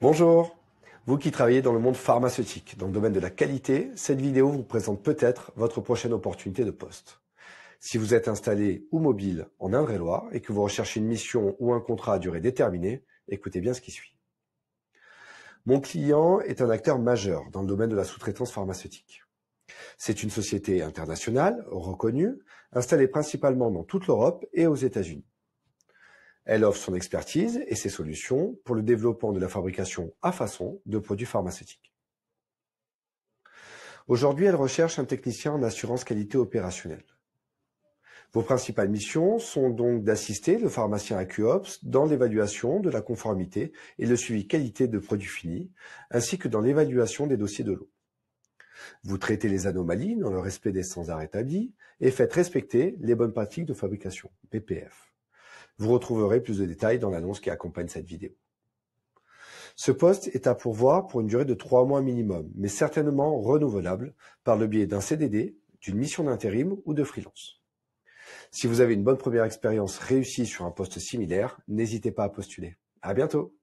Bonjour Vous qui travaillez dans le monde pharmaceutique, dans le domaine de la qualité, cette vidéo vous présente peut-être votre prochaine opportunité de poste. Si vous êtes installé ou mobile en Indre-et-Loire et que vous recherchez une mission ou un contrat à durée déterminée, écoutez bien ce qui suit. Mon client est un acteur majeur dans le domaine de la sous-traitance pharmaceutique. C'est une société internationale reconnue, installée principalement dans toute l'Europe et aux États-Unis. Elle offre son expertise et ses solutions pour le développement de la fabrication à façon de produits pharmaceutiques. Aujourd'hui, elle recherche un technicien en assurance qualité opérationnelle. Vos principales missions sont donc d'assister le pharmacien à QOPS dans l'évaluation de la conformité et le suivi qualité de produits finis, ainsi que dans l'évaluation des dossiers de l'eau. Vous traitez les anomalies dans le respect des standards établis et faites respecter les bonnes pratiques de fabrication, PPF. Vous retrouverez plus de détails dans l'annonce qui accompagne cette vidéo. Ce poste est à pourvoir pour une durée de trois mois minimum, mais certainement renouvelable par le biais d'un CDD, d'une mission d'intérim ou de freelance. Si vous avez une bonne première expérience réussie sur un poste similaire, n'hésitez pas à postuler. À bientôt!